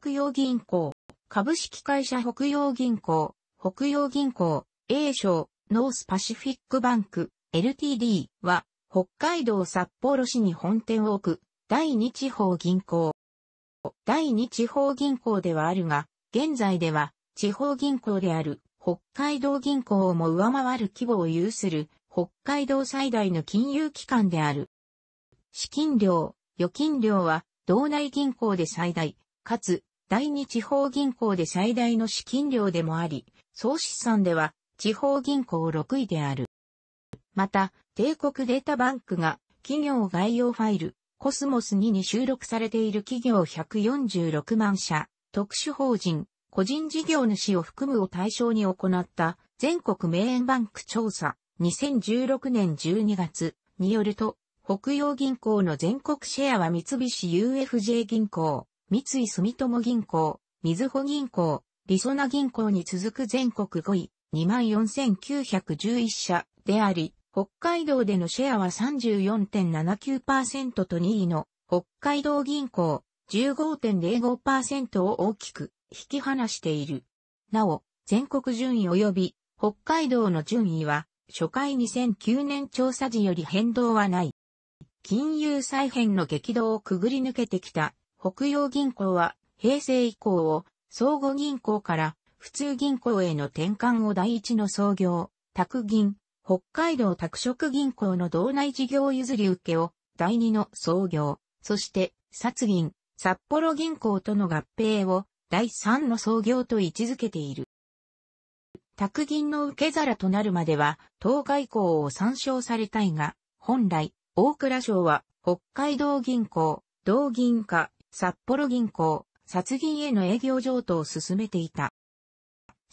北洋銀行、株式会社北洋銀行、北洋銀行、A 賞、ノースパシフィックバンク、LTD は、北海道札幌市に本店を置く、第二地方銀行。第二地方銀行ではあるが、現在では、地方銀行である、北海道銀行をも上回る規模を有する、北海道最大の金融機関である。資金量、預金量は、道内銀行で最大、かつ、第二地方銀行で最大の資金量でもあり、総資産では地方銀行6位である。また、帝国データバンクが企業概要ファイル、コスモス2に収録されている企業146万社、特殊法人、個人事業主を含むを対象に行った全国名園バンク調査2016年12月によると、北洋銀行の全国シェアは三菱 UFJ 銀行、三井住友銀行、みずほ銀行、りそな銀行に続く全国5位、24,911社であり、北海道でのシェアは34.79%と2位の北海道銀行15.05%を大きく引き離している。なお、全国順位及び北海道の順位は初回2009年調査時より変動はない。金融再編の激動をくぐり抜けてきた北洋銀行は平成以降を相互銀行から普通銀行への転換を第一の創業、宅銀、北海道拓殖銀行の道内事業譲り受けを第二の創業、そして殺銀、札幌銀行との合併を第三の創業と位置づけている。宅銀の受け皿となるまでは、当該校を参照されたいが、本来、大倉省は、北海道銀行、同銀化、札幌銀行、殺銀への営業譲渡を進めていた。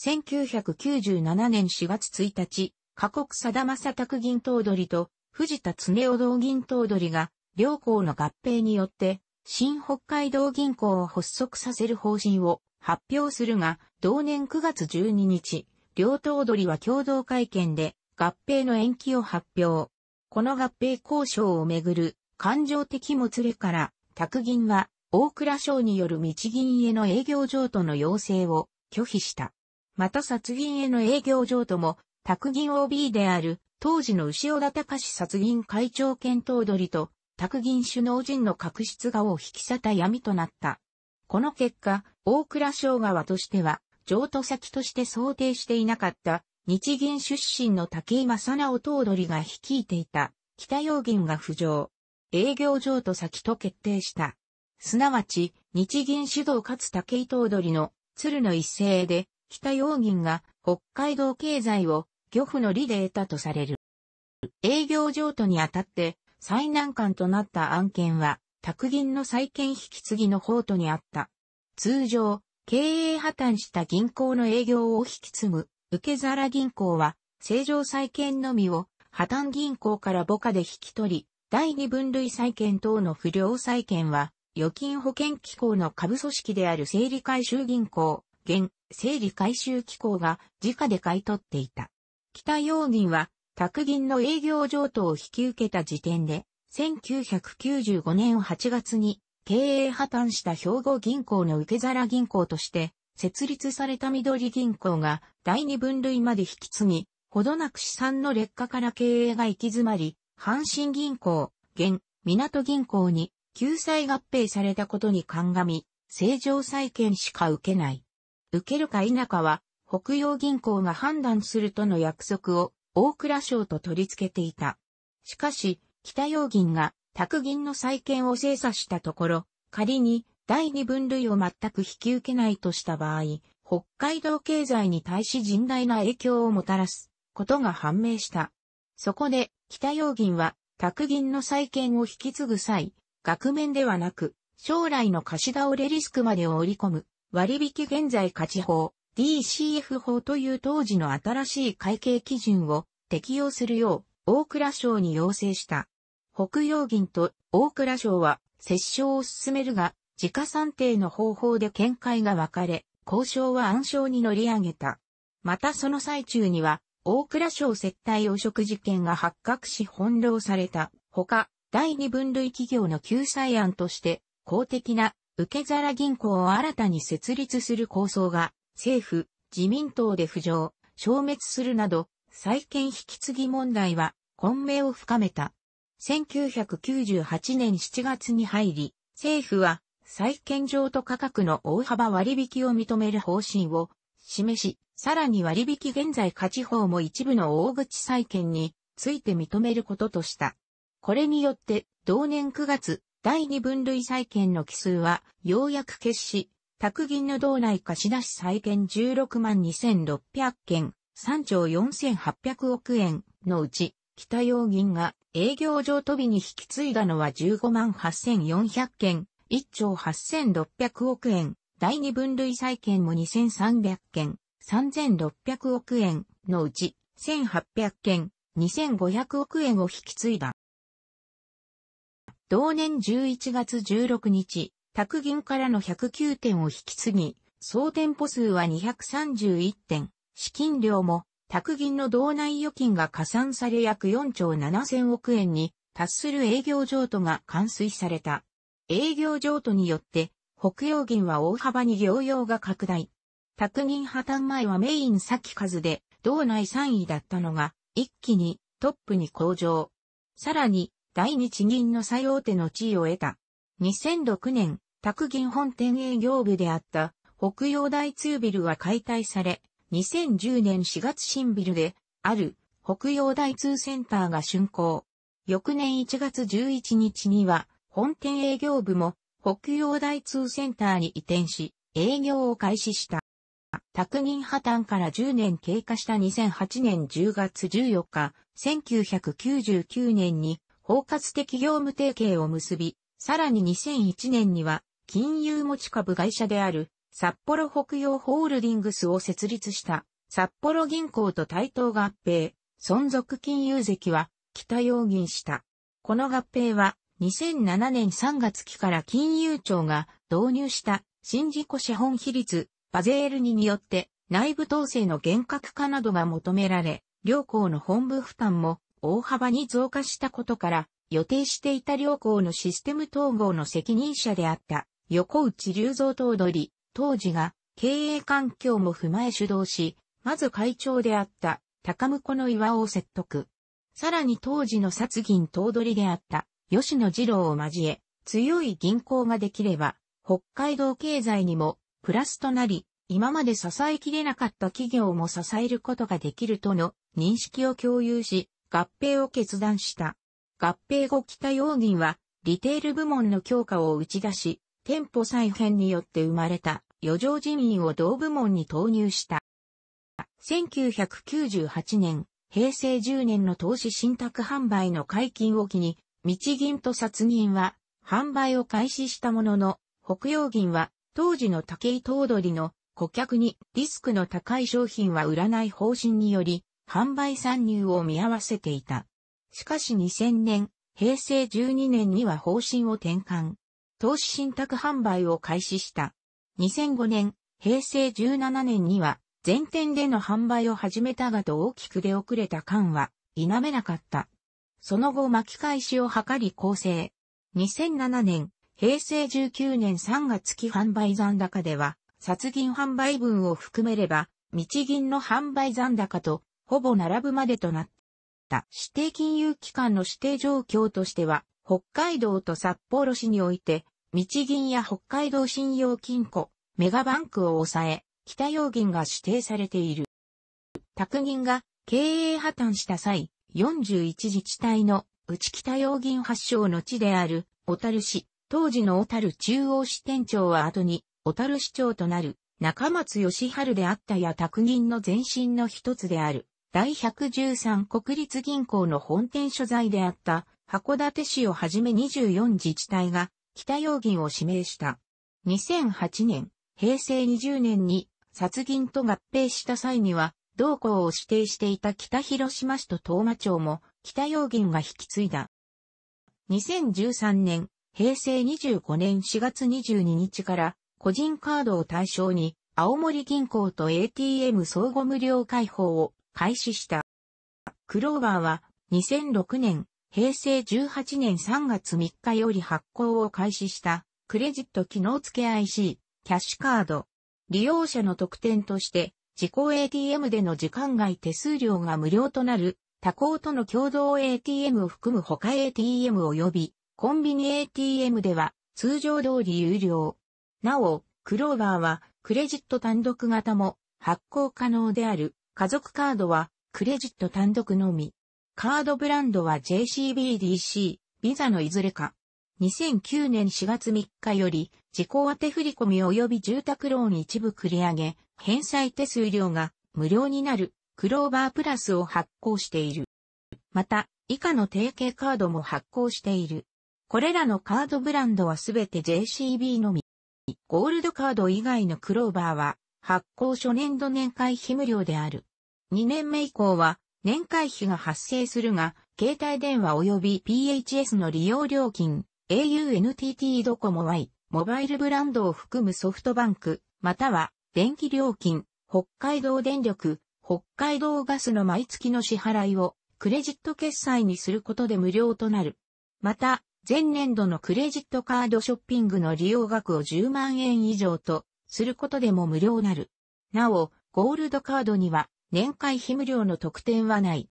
1997年4月1日、過国さだまさ銀頭取と藤田恒雄同銀頭取が両校の合併によって新北海道銀行を発足させる方針を発表するが、同年9月12日、両頭取は共同会見で合併の延期を発表。この合併交渉をめぐる感情的もつれから、拓銀は大倉省による日銀への営業譲渡の要請を拒否した。また殺銀への営業譲渡も、卓銀 OB である当時の牛尾田隆殺銀会長兼頭取と、卓銀首脳陣の確執画を引き裂った闇となった。この結果、大倉省側としては、譲渡先として想定していなかった、日銀出身の竹井正直頭取が率いていた、北洋銀が浮上。営業譲渡先と決定した。すなわち、日銀主導かつ竹井頭取の鶴の一世で、北洋銀が北海道経済を漁夫の利で得たとされる。営業譲渡にあたって、最難関となった案件は、宅銀の債建引き継ぎの法とにあった。通常、経営破綻した銀行の営業を引き継ぐ、受け皿銀行は、正常債建のみを破綻銀行から母家で引き取り、第二分類債建等の不良債建は、預金保険機構の下部組織である整理回収銀行、現、整理回収機構が家で買い取っていた。北洋銀は、宅銀の営業譲渡を引き受けた時点で、1995年8月に経営破綻した兵庫銀行の受け皿銀行として、設立された緑銀行が第二分類まで引き継ぎ、ほどなく資産の劣化から経営が行き詰まり、阪神銀行、現、港銀行に救済合併されたことに鑑み、正常債権しか受けない。受けるか否かは、北洋銀行が判断するとの約束を大蔵省と取り付けていた。しかし、北洋銀が宅銀の債権を精査したところ、仮に第二分類を全く引き受けないとした場合、北海道経済に対し甚大な影響をもたらすことが判明した。そこで、北洋銀は、宅銀の債権を引き継ぐ際、額面ではなく、将来の貸し倒れリスクまでを織り込む、割引現在価値法、DCF 法という当時の新しい会計基準を適用するよう、大蔵省に要請した。北洋銀と大蔵省は、折衝を進めるが、自家算定の方法で見解が分かれ、交渉は暗礁に乗り上げた。またその最中には、大蔵省接待汚職事件が発覚し翻弄された。ほか、第二分類企業の救済案として、公的な受け皿銀行を新たに設立する構想が、政府、自民党で浮上、消滅するなど、再建引き継ぎ問題は、混迷を深めた。1998年7月に入り、政府は、再建譲渡価格の大幅割引を認める方針を示し、さらに割引現在価値法も一部の大口再建について認めることとした。これによって、同年9月、第二分類債権の期数は、ようやく決し、宅銀の道内貸出債権16万2600件、3兆4800億円のうち、北洋銀が営業上飛びに引き継いだのは15万8400件、1兆8600億円、第二分類債権も2300件、3600億円のうち、1800件、2500億円を引き継いだ。同年11月16日、宅銀からの109点を引き継ぎ、総店舗数は231点、資金量も、宅銀の道内預金が加算され約4兆7000億円に達する営業譲渡が完遂された。営業譲渡によって、北洋銀は大幅に業用が拡大。宅銀破綻前はメイン先数で、道内3位だったのが、一気にトップに向上。さらに、第日銀の最大手の地位を得た。2006年、宅銀本店営業部であった北洋大通ビルは解体され、2010年4月新ビルである北洋大通センターが竣工。翌年1月11日には本店営業部も北洋大通センターに移転し、営業を開始した。宅銀破綻から10年経過した2008年10月14日、1999年に包括的業務提携を結び、さらに2001年には、金融持ち株会社である、札幌北洋ホールディングスを設立した、札幌銀行と対等合併、存続金融席は、北洋銀した。この合併は、2007年3月期から金融庁が導入した新自己資本比率、バゼール2によって内部統制の厳格化などが求められ、両校の本部負担も大幅に増加したことから、予定していた両校のシステム統合の責任者であった横内隆造頭取、当時が経営環境も踏まえ主導し、まず会長であった高婿の岩を説得。さらに当時の殺銀頭取であった吉野二郎を交え、強い銀行ができれば、北海道経済にもプラスとなり、今まで支えきれなかった企業も支えることができるとの認識を共有し、合併を決断した。合併後北洋銀は、リテール部門の強化を打ち出し、店舗再編によって生まれた余剰人員を同部門に投入した。1998年、平成10年の投資信託販売の解禁を機に、日銀と殺銀は販売を開始したものの、北洋銀は当時の武井東取の顧客にリスクの高い商品は売らない方針により、販売参入を見合わせていた。しかし2000年、平成12年には方針を転換。投資信託販売を開始した。2005年、平成17年には、全店での販売を始めたがと大きく出遅れた感は否めなかった。その後巻き返しを図り構成。2007年、平成19年3月期販売残高では、殺銀販売分を含めれば、日銀の販売残高とほぼ並ぶまでとなった。指定金融機関の指定状況としては、北海道と札幌市において、日銀や北海道信用金庫、メガバンクを抑え、北洋銀が指定されている。宅銀が経営破綻した際、41自治体の内北洋銀発祥の地である小樽市、当時の小樽中央支店長は後に小樽市長となる中松義春であったや宅銀の前身の一つである第113国立銀行の本店所在であった函館市をはじめ24自治体が北洋銀を指名した。2008年、平成20年に殺銀と合併した際には、同行を指定していた北広島市と東間町も北洋銀が引き継いだ。2013年、平成25年4月22日から個人カードを対象に青森銀行と ATM 相互無料開放を開始した。クローバーは2006年、平成18年3月3日より発行を開始したクレジット機能付け IC、キャッシュカード。利用者の特典として自己 ATM での時間外手数料が無料となる他行との共同 ATM を含む他 ATM 及びコンビニ ATM では通常通り有料。なお、クローバーはクレジット単独型も発行可能である家族カードはクレジット単独のみ。カードブランドは JCBDC、ビザのいずれか。2009年4月3日より、自己宛振込及び住宅ローン一部繰り上げ、返済手数料が無料になる、クローバープラスを発行している。また、以下の提携カードも発行している。これらのカードブランドはすべて JCB のみ。ゴールドカード以外のクローバーは、発行初年度年会費無料である。2年目以降は年会費が発生するが、携帯電話及び PHS の利用料金、au NTT ドコモ Y、モバイルブランドを含むソフトバンク、または電気料金、北海道電力、北海道ガスの毎月の支払いをクレジット決済にすることで無料となる。また、前年度のクレジットカードショッピングの利用額を10万円以上とすることでも無料なる。なお、ゴールドカードには年会費無料の特典はない。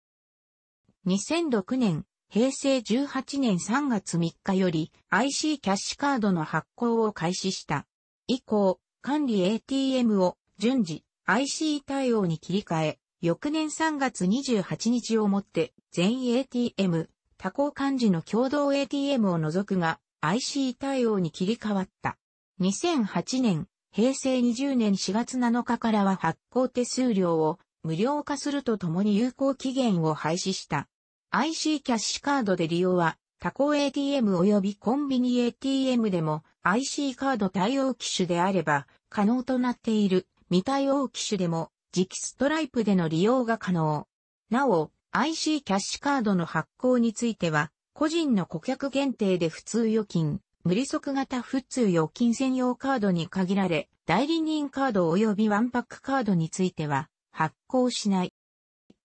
2006年、平成18年3月3日より IC キャッシュカードの発行を開始した。以降、管理 ATM を順次 IC 対応に切り替え、翌年3月28日をもって全 ATM、多項漢字の共同 ATM を除くが IC 対応に切り替わった。2008年、平成20年4月7日からは発行手数料を無料化するとともに有効期限を廃止した。IC キャッシュカードで利用は、他行 ATM 及びコンビニ ATM でも IC カード対応機種であれば可能となっている未対応機種でも磁気ストライプでの利用が可能。なお、IC キャッシュカードの発行については、個人の顧客限定で普通預金、無利息型普通預金専用カードに限られ、代理人カード及びワンパックカードについては、発行しない。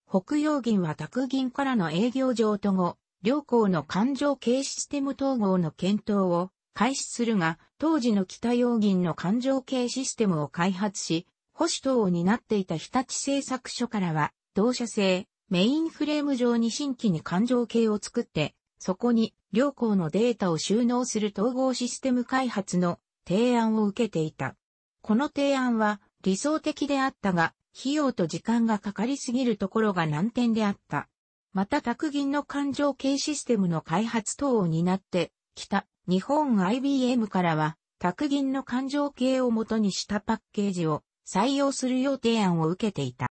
北洋銀は宅銀からの営業譲渡後、両校の環状系システム統合の検討を開始するが、当時の北洋銀の環状系システムを開発し、保守等を担っていた日立製作所からは、同社製、メインフレーム上に新規に環状系を作って、そこに両校のデータを収納する統合システム開発の提案を受けていた。この提案は理想的であったが、費用と時間がかかりすぎるところが難点であった。また卓銀の環状系システムの開発等を担ってきた日本 IBM からは卓銀の環状系を元にしたパッケージを採用するよう提案を受けていた。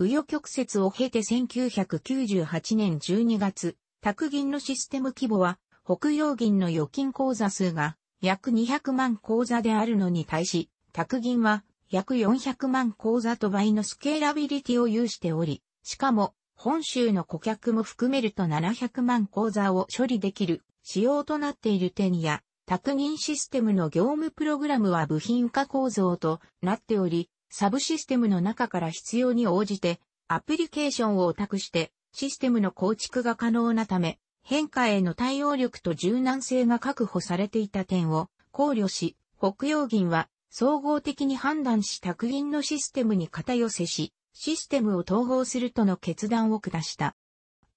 紆余曲折を経て1998年12月、卓銀のシステム規模は北洋銀の預金口座数が約200万口座であるのに対し、卓銀は約400万口座と倍のスケーラビリティを有しており、しかも、本州の顧客も含めると700万口座を処理できる仕様となっている点や、宅人システムの業務プログラムは部品化構造となっており、サブシステムの中から必要に応じて、アプリケーションを託してシステムの構築が可能なため、変化への対応力と柔軟性が確保されていた点を考慮し、北洋銀は総合的に判断し宅銀のシステムに肩寄せし、システムを統合するとの決断を下した。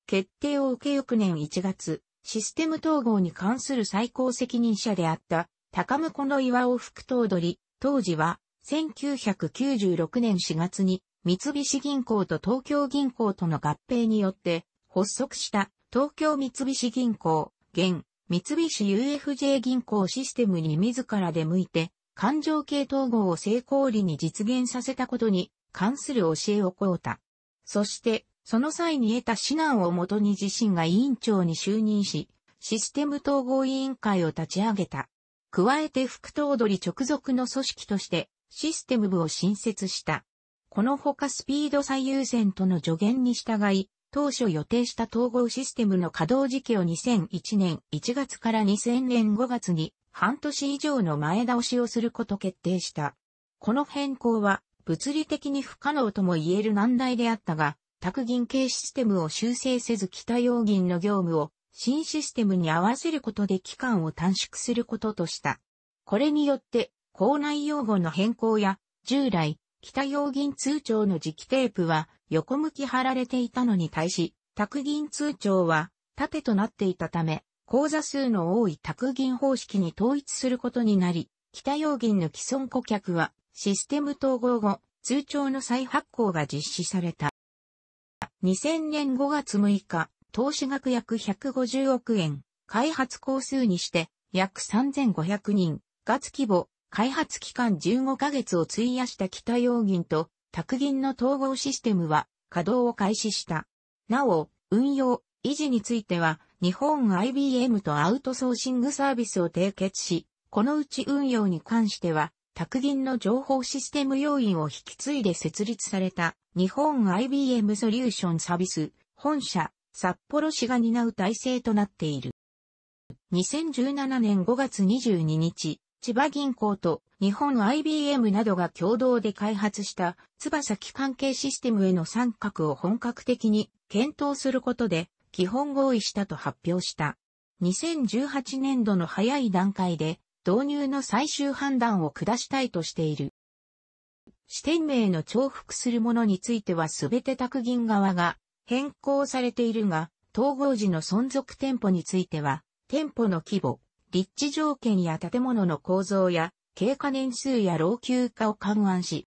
決定を受け翌年1月、システム統合に関する最高責任者であった、高向の岩尾副頭取、当時は、1996年4月に、三菱銀行と東京銀行との合併によって、発足した東京三菱銀行、現、三菱 UFJ 銀行システムに自ら出向いて、感情系統合を成功裏に実現させたことに関する教えを請うた。そして、その際に得た指南をもとに自身が委員長に就任し、システム統合委員会を立ち上げた。加えて副頭取直属の組織としてシステム部を新設した。このほかスピード最優先との助言に従い、当初予定した統合システムの稼働時期を2001年1月から2000年5月に半年以上の前倒しをすること決定した。この変更は物理的に不可能とも言える難題であったが、宅銀系システムを修正せず北洋銀の業務を新システムに合わせることで期間を短縮することとした。これによって、校内用語の変更や、従来、北洋銀通帳の磁気テープは横向き貼られていたのに対し、宅銀通帳は縦となっていたため、口座数の多い宅銀方式に統一することになり、北洋銀の既存顧客はシステム統合後、通帳の再発行が実施された。2000年5月6日、投資額約150億円、開発工数にして約3500人、月規模、開発期間15ヶ月を費やした北洋銀と、宅銀の統合システムは稼働を開始した。なお、運用、維持については、日本 IBM とアウトソーシングサービスを締結し、このうち運用に関しては、卓銀の情報システム要員を引き継いで設立された日本 IBM ソリューションサービス本社札幌市が担う体制となっている。2017年5月22日、千葉銀行と日本 IBM などが共同で開発した翼機関係システムへの参画を本格的に検討することで基本合意したと発表した。2018年度の早い段階で導入の最終判断を下したいとしている。支店名の重複するものについては全て宅銀側が変更されているが、統合時の存続店舗については、店舗の規模、立地条件や建物の構造や経過年数や老朽化を勘案し、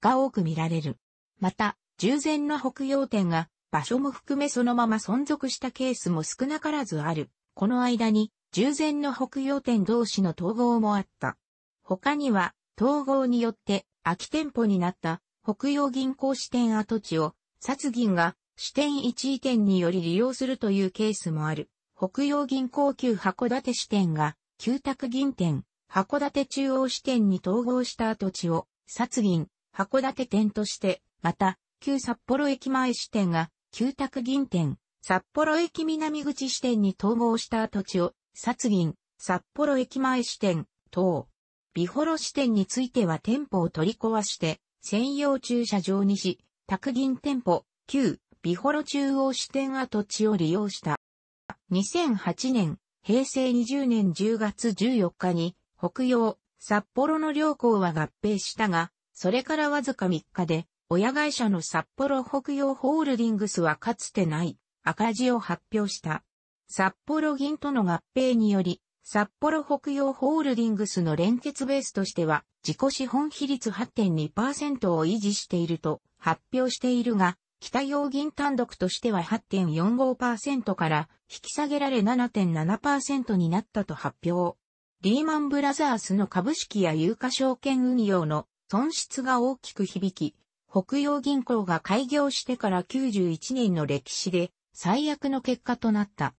が多く見られる。また、従前の北洋店が場所も含めそのまま存続したケースも少なからずある。この間に、従前の北洋店同士の統合もあった。他には、統合によって空き店舗になった北洋銀行支店跡地を、殺銀が支店一位店により利用するというケースもある。北洋銀行旧函館支店が、旧宅銀店、函館中央支店に統合した跡地を、殺銀、函館店として、また、旧札幌駅前支店が、旧宅銀店、札幌駅南口支店に統合した跡地を、殺銀、札幌駅前支店、等。美幌支店については店舗を取り壊して、専用駐車場にし、宅銀店舗、旧、美幌中央支店跡地を利用した。2008年、平成20年10月14日に、北洋、札幌の両校は合併したが、それからわずか3日で、親会社の札幌北洋ホールディングスはかつてない赤字を発表した。札幌銀との合併により、札幌北洋ホールディングスの連結ベースとしては、自己資本比率8.2%を維持していると発表しているが、北洋銀単独としては8.45%から引き下げられ7.7%になったと発表。リーマンブラザースの株式や有価証券運用の損失が大きく響き、北洋銀行が開業してから91年の歴史で最悪の結果となった。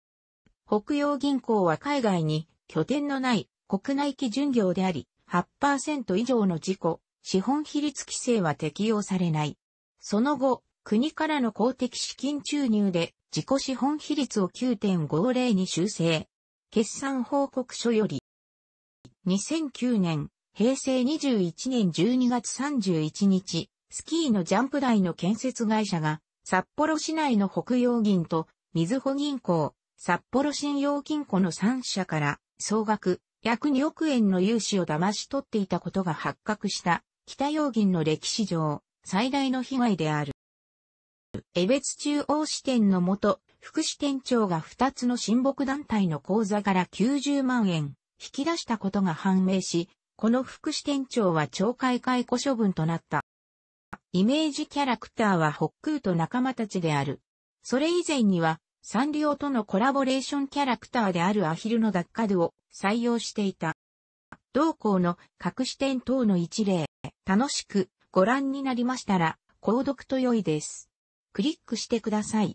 北洋銀行は海外に拠点のない国内基準業であり、8%以上の事故、資本比率規制は適用されない。その後、国からの公的資金注入で自己資本比率を9.50に修正。決算報告書より、2009年、平成21年12月31日、スキーのジャンプ台の建設会社が、札幌市内の北洋銀と、水穂銀行、札幌信用金庫の3社から、総額約2億円の融資を騙し取っていたことが発覚した、北洋銀の歴史上、最大の被害である。江別中央支店の元、副支店長が2つの親睦団体の口座から90万円、引き出したことが判明し、この副支店長は懲戒解雇処分となった。イメージキャラクターは北空と仲間たちである。それ以前には、サンリオとのコラボレーションキャラクターであるアヒルのダッカルを採用していた。同校の隠し点等の一例、楽しくご覧になりましたら、購読と良いです。クリックしてください。